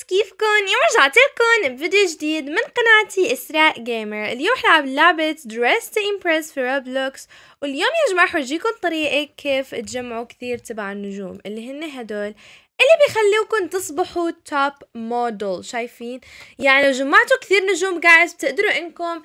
ناس كيفكن يوم رجعت لكم بفيديو جديد من قناتي اسراء جيمر اليوم رح نلعب لعبة دريس تو امبرس في روبلوكس واليوم يا جماعة حورجيكم طريقة كيف تجمعوا كثير تبع النجوم اللي هن هدول اللي بيخليكم تصبحوا توب موديل شايفين يعني لو جمعتوا كثير نجوم جايز بتقدروا انكم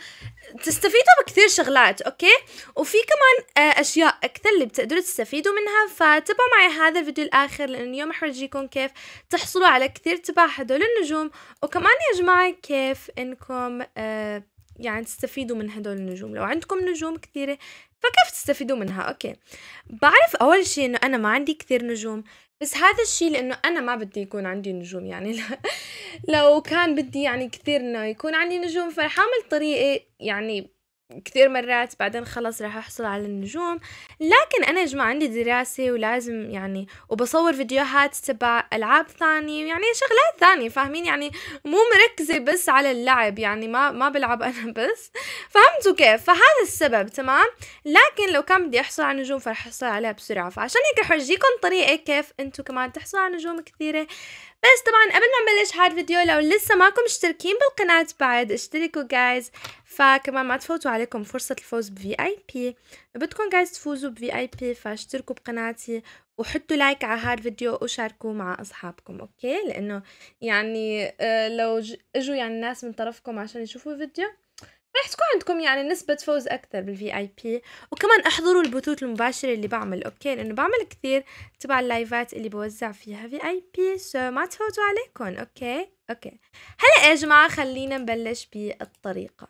تستفيدوا بكثير شغلات اوكي وفي كمان آه، اشياء اكثر اللي بتقدروا تستفيدوا منها فتابعوا معي هذا الفيديو الاخر لانه اليوم رح اورجيكم كيف تحصلوا على كثير تبع هدول النجوم وكمان يا جماعه كيف انكم آه، يعني تستفيدوا من هدول النجوم لو عندكم نجوم كثيرة فكيف تستفيدوا منها أوكي بعرف أول شيء أنه أنا ما عندي كثير نجوم بس هذا الشيء لانه انا ما بدي يكون عندي نجوم يعني لو كان بدي يعني كثير انه يكون عندي نجوم فرح اعمل طريقه يعني كثير مرات بعدين خلص راح احصل على النجوم لكن انا يا جماعه عندي دراسه ولازم يعني وبصور فيديوهات تبع العاب ثانيه يعني شغلات ثانيه فاهمين يعني مو مركزه بس على اللعب يعني ما ما بلعب انا بس فهمتوا كيف فهذا السبب تمام لكن لو كان بدي احصل على نجوم فرح احصل عليها بسرعه فعشان هيك رح اجيكم طريقه كيف انتم كمان تحصلوا على نجوم كثيره بس طبعا قبل ما نبلش هاد الفيديو لو لسه ماكم مشتركين بالقناة بعد اشتركوا جايز فكمان ما تفوتوا عليكم فرصة الفوز بفي اي بي بدكم جايز تفوزوا بفي اي بي فاشتركوا بقناتي وحطوا لايك على هاد الفيديو وشاركوه مع اصحابكم اوكي لانه يعني آه، لو اجوا يعني ناس من طرفكم عشان يشوفوا الفيديو رح تكون عندكم يعني نسبة فوز أكثر بالفي اي بي وكمان احضروا البثوث المباشرة اللي بعمل اوكي لأنه بعمل كثير تبع اللايفات اللي بوزع فيها في اي بي سو ما تفوتوا عليكم اوكي اوكي هلا يا جماعة خلينا نبلش بالطريقة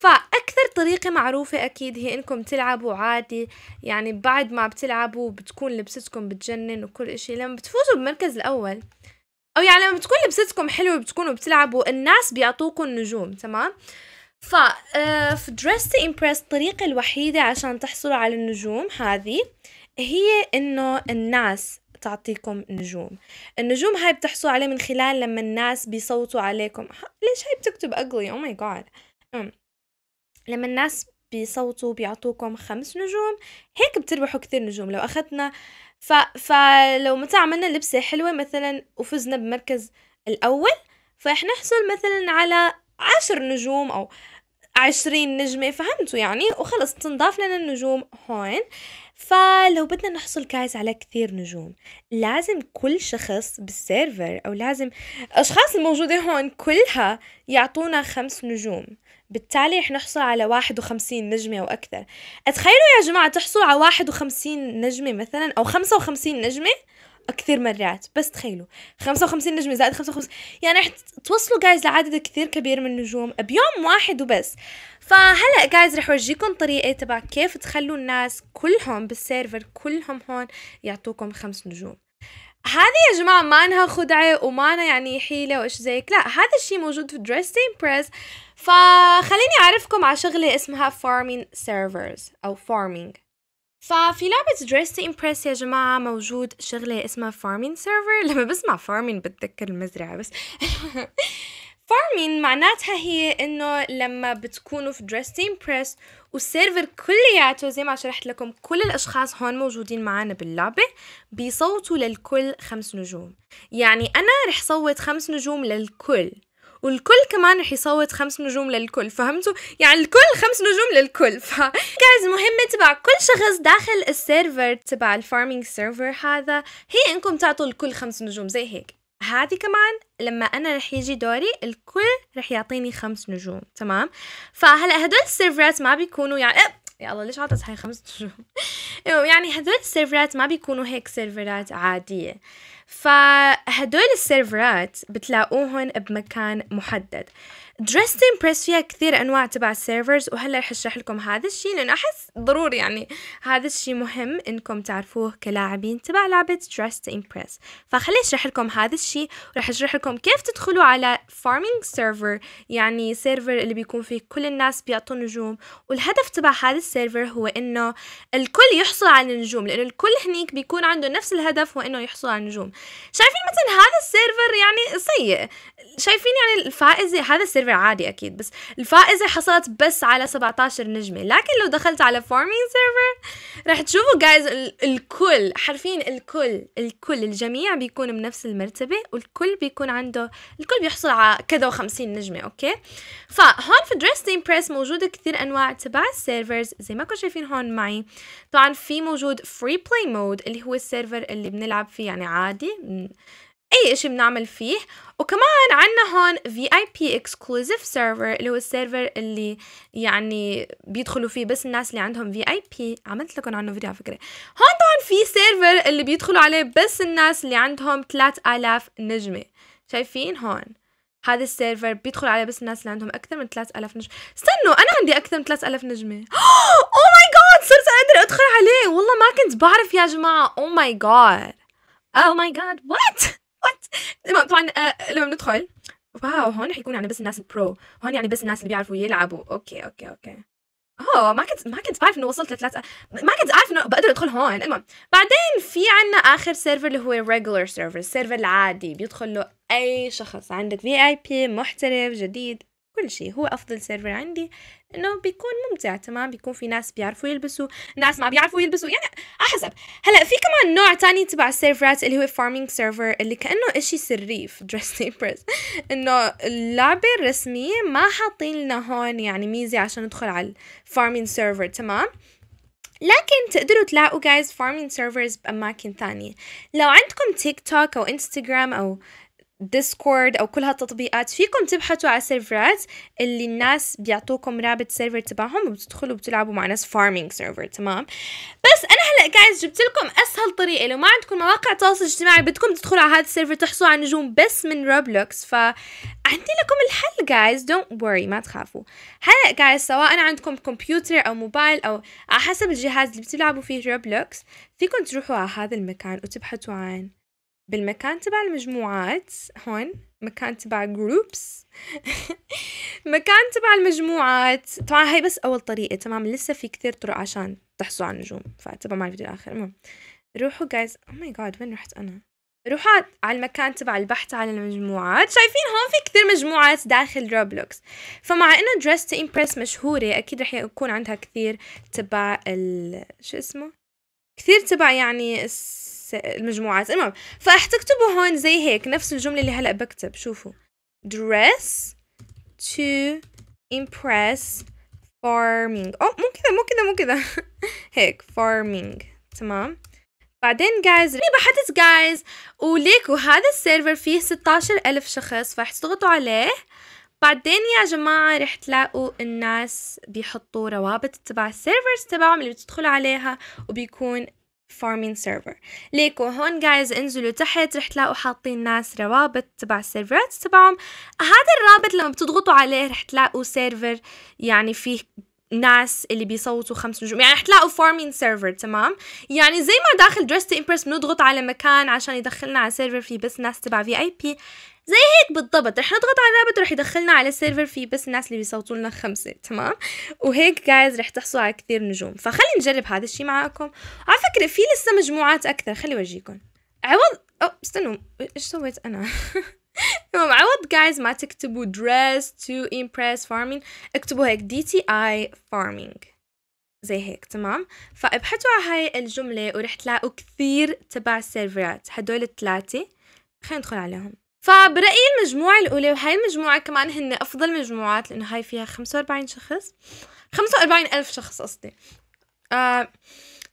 فأكثر طريقة معروفة أكيد هي إنكم تلعبوا عادي يعني بعد ما بتلعبوا بتكون لبستكم بتجنن وكل إشي لما بتفوزوا بالمركز الأول أو يعني لما بتكون لبستكم حلوة بتكونوا بتلعبوا الناس بيعطوكم نجوم تمام ف آه، في دريس تو امبرس الطريقة الوحيدة عشان تحصلوا على النجوم هذه هي انه الناس تعطيكم نجوم النجوم هاي بتحصلوا عليه من خلال لما الناس بيصوتوا عليكم ليش هاي بتكتب اقلي او ماي جاد لما الناس بيصوتوا بيعطوكم خمس نجوم هيك بتربحوا كثير نجوم لو اخذنا ف... فلو متى عملنا لبسة حلوة مثلا وفزنا بمركز الأول فإحنا نحصل مثلا على عشر نجوم أو عشرين نجمة فهمتوا يعني وخلص تنضاف لنا النجوم هون فلو بدنا نحصل كايز على كثير نجوم لازم كل شخص بالسيرفر او لازم الاشخاص الموجودة هون كلها يعطونا خمس نجوم بالتالي رح نحصل على 51 نجمة أو أكثر أتخيلوا يا جماعة تحصلوا على 51 نجمة مثلا أو 55 نجمة كثير مرات بس تخيلوا 55 نجمه زائد 55 يعني رح توصلوا جايز لعدد كثير كبير من النجوم بيوم واحد وبس فهلا جايز رح اورجيكم طريقه تبع كيف تخلوا الناس كلهم بالسيرفر كلهم هون يعطوكم خمس نجوم هذه يا جماعة ما انها خدعة وما أنا يعني حيلة وإيش زيك لا هذا الشيء موجود في دريستين بريس فخليني أعرفكم على شغلة اسمها فارمين سيرفرز أو فارمينج ففي لعبة دريس تو امبرس يا جماعة موجود شغلة اسمها فارمين سيرفر لما بسمع فارمين بتذكر المزرعة بس فارمين معناتها هي انه لما بتكونوا في دريس تو امبرس والسيرفر كلياته زي ما شرحت لكم كل الاشخاص هون موجودين معانا باللعبة بيصوتوا للكل خمس نجوم يعني انا رح صوت خمس نجوم للكل والكل كمان رح يصوت خمس نجوم للكل فهمتوا يعني الكل خمس نجوم للكل ف جايز مهمه تبع كل شخص داخل السيرفر تبع الفارمينج سيرفر هذا هي انكم تعطوا الكل خمس نجوم زي هيك هذه كمان لما انا رح يجي دوري الكل رح يعطيني خمس نجوم تمام فهلا هدول السيرفرات ما بيكونوا يعني يا الله ليش عطت هاي خمس نجوم يعني هدول السيرفرات ما بيكونوا هيك سيرفرات عادية فهدول السيرفرات بتلاقوهم بمكان محدد دريست امبرس فيها كثير انواع تبع السيرفرز وهلا رح اشرح لكم هذا الشيء لانه احس ضروري يعني هذا الشيء مهم انكم تعرفوه كلاعبين تبع لعبه دريست امبرس فخلي اشرح لكم هذا الشيء ورح اشرح لكم كيف تدخلوا على فارمينج سيرفر يعني سيرفر اللي بيكون فيه كل الناس بيعطوا نجوم والهدف تبع هذا السيرفر هو انه الكل يحصل على النجوم لانه الكل هنيك بيكون عنده نفس الهدف هو انه يحصل على النجوم شايفين مثلا هذا السيرفر يعني سيء شايفين يعني الفائزه هذا السيرفر السيرفر عادي اكيد بس الفائزه حصلت بس على 17 نجمه لكن لو دخلت على فارمينج سيرفر رح تشوفوا جايز الكل حرفيا الكل الكل الجميع بيكون بنفس المرتبه والكل بيكون عنده الكل بيحصل على كذا و50 نجمه اوكي فهون في دريس تيم بريس موجوده كثير انواع تبع السيرفرز زي ما كنتوا شايفين هون معي طبعا في موجود فري بلاي مود اللي هو السيرفر اللي بنلعب فيه يعني عادي اي اشي بنعمل فيه وكمان عنا هون في اي بي اكسكلوزيف سيرفر اللي هو السيرفر اللي يعني بيدخلوا فيه بس الناس اللي عندهم في اي بي عملت لكم عنه فيديو على فكرة هون طبعا في سيرفر اللي بيدخلوا عليه بس الناس اللي عندهم 3000 نجمة شايفين هون هذا السيرفر بيدخل عليه بس الناس اللي عندهم اكثر من 3000 نجمه استنوا انا عندي اكثر من 3000 نجمه او ماي جاد صرت اقدر ادخل عليه والله ما كنت بعرف يا جماعه او ماي جاد او ماي جاد وات وات طبعا آه، لما بندخل واو هون حيكون يعني بس الناس البرو هون يعني بس الناس اللي بيعرفوا يلعبوا اوكي اوكي اوكي اوه ما كنت ما كنت بعرف انه وصلت لثلاث ما كنت عارف انه بقدر ادخل هون المهم بعدين في عنا اخر سيرفر اللي هو ريجولر سيرفر السيرفر العادي بيدخل له اي شخص عندك في اي بي محترف جديد كل شيء هو افضل سيرفر عندي انه بيكون ممتع تمام بيكون في ناس بيعرفوا يلبسوا ناس ما بيعرفوا يلبسوا يعني حسب هلا في كمان نوع تاني تبع السيرفرات اللي هو فارمينج سيرفر اللي كانه اشي سري في دريس نيبرز انه اللعبه الرسميه ما حاطين لنا هون يعني ميزه عشان ندخل على الفارمينج سيرفر تمام لكن تقدروا تلاقوا جايز فارمينج سيرفرز بأماكن ثانية لو عندكم تيك توك أو انستغرام أو ديسكورد او كل هالتطبيقات فيكم تبحثوا على سيرفرات اللي الناس بيعطوكم رابط سيرفر تبعهم وبتدخلوا بتلعبوا مع ناس فارمينج سيرفر تمام بس انا هلا جايز جبت لكم اسهل طريقه لو ما عندكم مواقع تواصل اجتماعي بدكم تدخلوا على هذا السيرفر تحصلوا على نجوم بس من روبلوكس ف عندي لكم الحل جايز دونت وري ما تخافوا هلا جايز سواء عندكم كمبيوتر او موبايل او على حسب الجهاز اللي بتلعبوا فيه روبلوكس فيكم تروحوا على هذا المكان وتبحثوا عن بالمكان تبع المجموعات هون مكان تبع جروبس مكان تبع المجموعات طبعا هاي بس اول طريقه تمام لسه في كثير طرق عشان تحصلوا على النجوم فتبع مع الفيديو الاخر المهم روحوا جايز او ماي جاد وين رحت انا روحوا على المكان تبع البحث على المجموعات شايفين هون في كثير مجموعات داخل روبلوكس فمع انه دريس تو امبرس مشهوره اكيد رح يكون عندها كثير تبع ال... شو اسمه كثير تبع يعني المجموعات المهم فرح تكتبوا هون زي هيك نفس الجملة اللي هلأ بكتب شوفوا dress to impress farming أو مو كذا مو كذا مو كذا هيك farming تمام بعدين جايز رح بحثت جايز وليكو هذا السيرفر فيه 16 ألف شخص فرح تضغطوا عليه بعدين يا جماعة رح تلاقوا الناس بيحطوا روابط تبع السيرفرز تبعهم اللي بتدخلوا عليها وبيكون فارمين سيرفر ليكو هون جايز انزلوا تحت رح تلاقوا حاطين ناس روابط تبع السيرفرات تبعهم هذا الرابط لما بتضغطوا عليه رح تلاقوا سيرفر يعني فيه ناس اللي بيصوتوا خمس نجوم يعني رح تلاقوا فارمين سيرفر تمام يعني زي ما داخل دريس امبرس بنضغط على مكان عشان يدخلنا على سيرفر فيه بس ناس تبع في اي بي زي هيك بالضبط رح نضغط على الرابط رح يدخلنا على السيرفر فيه بس الناس اللي بيصوتوا لنا خمسه تمام وهيك جايز رح تحصلوا على كثير نجوم فخلي نجرب هذا الشيء معاكم على فكره في لسه مجموعات اكثر خلي اورجيكم عوض او استنوا ايش سويت انا تمام عوض جايز ما تكتبوا dress to impress farming اكتبوا هيك دي تي اي farming زي هيك تمام فابحثوا على هاي الجملة ورح تلاقوا كثير تبع سيرفرات هدول الثلاثة خلينا ندخل عليهم فبرأيي المجموعة الأولى وهاي المجموعة كمان هن أفضل مجموعات لأنه هاي فيها خمسة وأربعين شخص خمسة وأربعين ألف شخص قصدي آه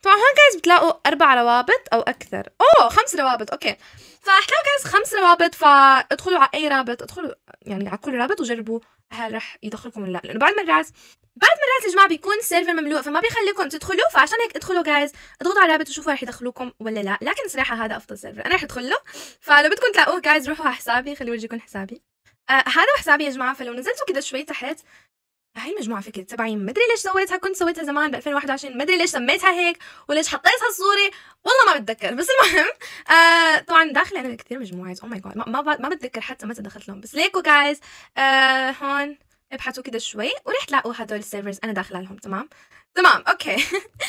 طبعا هون جايز بتلاقوا أربع روابط أو أكثر أوه خمس روابط أوكي فحتلاقوا جايز خمس روابط فادخلوا على أي رابط ادخلوا يعني على كل رابط وجربوا هل رح يدخلكم ولا لا لأنه بعد ما جايز بعد مرات الجماعه بيكون السيرفر مملوء فما بيخليكم تدخلوا فعشان هيك ادخلوا جايز اضغطوا على رابط وشوفوا رح يدخلوكم ولا لا لكن صراحه هذا افضل سيرفر انا رح ادخل له فلو بدكم تلاقوه جايز روحوا على حسابي خليني اورجيكم حسابي آه هذا حسابي يا جماعه فلو نزلتوا كده شوي تحت هاي المجموعة فكرة تبعي مدري ليش سويتها كنت سويتها زمان ب 2021 مدري ليش سميتها هيك وليش حطيت هالصورة والله ما بتذكر بس المهم آه طبعا داخلة أنا كثير مجموعات أو oh ماي جاد ما, ما, ما بتذكر حتى متى دخلت لهم بس ليكو جايز آه هون ابحثوا كده شوي ورح تلاقوا هدول السيرفرز انا داخله لهم تمام تمام اوكي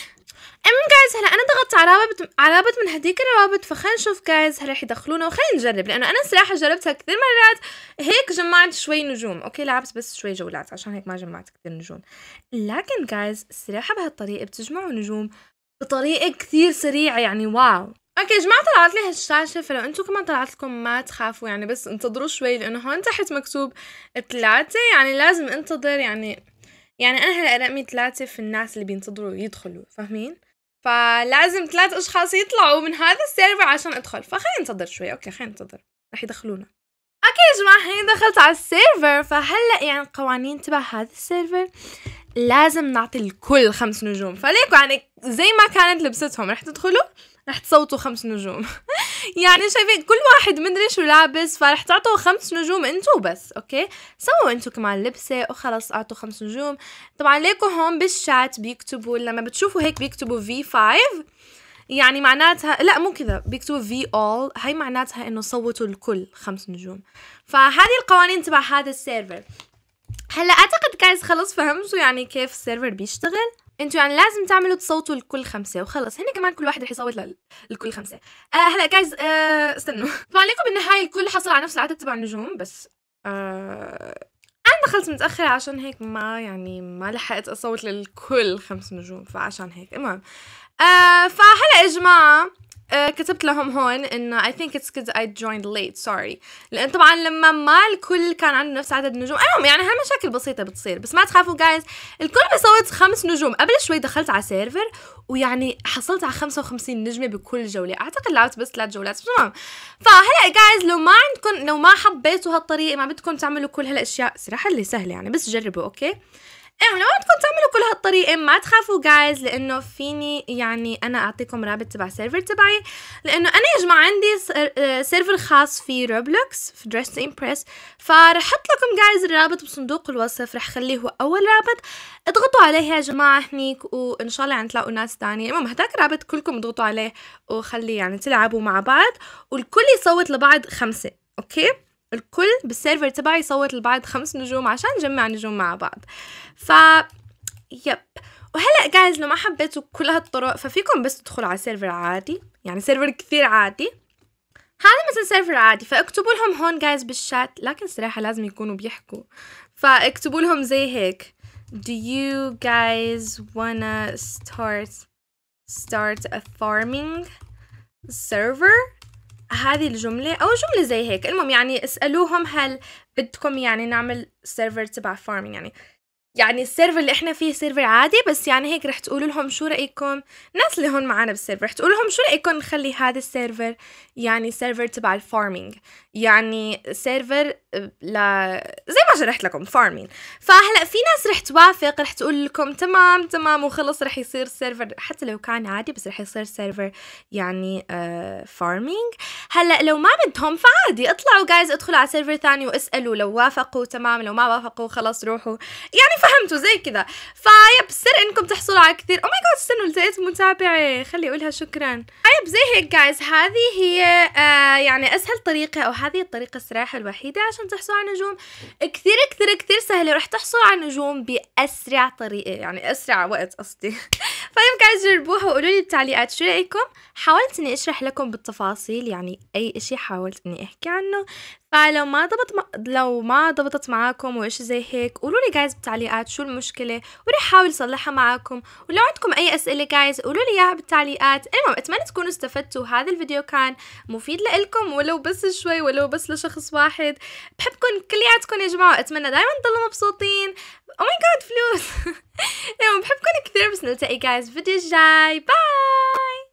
ام جايز هلا انا ضغطت على رابط على رابط من هديك الروابط فخلينا نشوف جايز هل رح يدخلونا وخلينا نجرب لانه انا صراحه جربتها كثير مرات هيك جمعت شوي نجوم اوكي لعبت بس شوي جولات عشان هيك ما جمعت كثير نجوم لكن جايز الصراحه بهالطريقه بتجمعوا نجوم بطريقه كثير سريعه يعني واو اوكي يا جماعه طلعت لي هالشاشه فلو انتو كمان طلعت لكم ما تخافوا يعني بس انتظروا شوي لانه هون تحت مكتوب ثلاثة يعني لازم انتظر يعني يعني انا هلا رقمي ثلاثة في الناس اللي بينتظروا يدخلوا فاهمين فلازم ثلاث اشخاص يطلعوا من هذا السيرفر عشان ادخل فخلينا ننتظر شوي اوكي خلينا ننتظر رح يدخلونا اوكي يا جماعه هيني دخلت على السيرفر فهلا يعني القوانين تبع هذا السيرفر لازم نعطي الكل خمس نجوم فليكوا يعني زي ما كانت لبستهم رح تدخلوا رح تصوتوا خمس نجوم يعني شايفين كل واحد مدري شو لابس فرح تعطوا خمس نجوم انتو بس اوكي سووا انتو كمان لبسه وخلص اعطوا خمس نجوم طبعا ليكوا هون بالشات بيكتبوا لما بتشوفوا هيك بيكتبوا في 5 يعني معناتها لا مو كذا بيكتبوا في اول هاي معناتها انه صوتوا الكل خمس نجوم فهذه القوانين تبع هذا السيرفر هلا اعتقد جايز خلص فهمتوا يعني كيف السيرفر بيشتغل انتوا يعني لازم تعملوا تصوتوا لكل خمسه وخلص هن كمان كل واحد رح يصوت لكل خمسه آه هلا جايز آه استنوا طبعا لكم بالنهايه الكل حصل على نفس العدد تبع النجوم بس آه انا دخلت متاخر عشان هيك ما يعني ما لحقت اصوت للكل خمس نجوم فعشان هيك المهم آه فهلا يا جماعه آه، كتبت لهم هون انه I think it's cause I joined late sorry لان طبعا لما ما الكل كان عنده نفس عدد النجوم المهم يعني هالمشاكل بسيطة بتصير بس ما تخافوا جايز الكل بصوت خمس نجوم قبل شوي دخلت على سيرفر ويعني حصلت على 55 نجمة بكل جولة اعتقد لعبت بس ثلاث جولات بس المهم فهلا جايز لو ما عندكم لو ما حبيتوا هالطريقة ما بدكم تعملوا كل هالاشياء صراحة اللي سهلة يعني بس جربوا اوكي ايه لما بدكم تعملوا كل هالطريقه إيه، ما تخافوا جايز لانه فيني يعني انا اعطيكم رابط تبع سيرفر تبعي لانه انا يا جماعه عندي سيرفر آه، خاص في روبلوكس في دريس تو امبرس فرح احط لكم جايز الرابط بصندوق الوصف رح خليه هو اول رابط اضغطوا عليه يا جماعه هنيك وان شاء الله يعني تلاقوا ناس تانية المهم هداك الرابط كلكم اضغطوا عليه وخليه يعني تلعبوا مع بعض والكل يصوت لبعض خمسه اوكي الكل بالسيرفر تبعي يصوت لبعض خمس نجوم عشان نجمع نجوم مع بعض ف يب وهلا جايز لو ما حبيتوا كل هالطرق ففيكم بس تدخلوا على سيرفر عادي يعني سيرفر كثير عادي هذا مثل سيرفر عادي فاكتبوا لهم هون جايز بالشات لكن صراحه لازم يكونوا بيحكوا فاكتبوا لهم زي هيك do you guys wanna start start a farming server هذه الجملة أو جملة زي هيك المهم يعني اسألوهم هل بدكم يعني نعمل سيرفر تبع فارم يعني يعني السيرفر اللي احنا فيه سيرفر عادي بس يعني هيك رح تقولوا لهم شو رايكم الناس اللي هون معنا بالسيرفر رح تقول لهم شو رايكم نخلي هذا السيرفر يعني سيرفر تبع الفارمينج يعني سيرفر آه، ل زي ما شرحت لكم فارمين فهلا في ناس رح توافق رح تقول لكم تمام تمام وخلص رح يصير سيرفر حتى لو كان عادي بس رح يصير سيرفر يعني فارمينج آه، فارمينج هلا لو ما بدهم فعادي اطلعوا جايز ادخلوا على سيرفر ثاني واسالوا لو وافقوا تمام لو ما وافقوا خلص روحوا يعني فهمتوا زي كذا فيب سر انكم تحصلوا على كثير او ماي جاد استنوا التقيت متابعه خلي اقولها شكرا طيب زي هيك جايز هذه هي آه يعني اسهل طريقه او هذه الطريقه الصراحه الوحيده عشان تحصلوا على نجوم كثير كثير كثير سهله ورح تحصلوا على نجوم باسرع طريقه يعني اسرع وقت قصدي فيب جايز جربوها وقولوا لي بالتعليقات شو رايكم حاولت اني اشرح لكم بالتفاصيل يعني اي شيء حاولت اني احكي عنه فلو ما ضبط ما... لو ما ضبطت معاكم وإشي زي هيك قولوا لي جايز بالتعليقات شو المشكلة وراح أحاول أصلحها معاكم ولو عندكم أي أسئلة جايز قولوا لي إياها بالتعليقات المهم أتمنى تكونوا استفدتوا هذا الفيديو كان مفيد لإلكم ولو بس شوي ولو بس لشخص واحد بحبكم كلياتكم يا جماعة وأتمنى دايما تضلوا مبسوطين أو ماي جاد فلوس المهم بحبكم كثير بس نلتقي جايز فيديو الجاي باي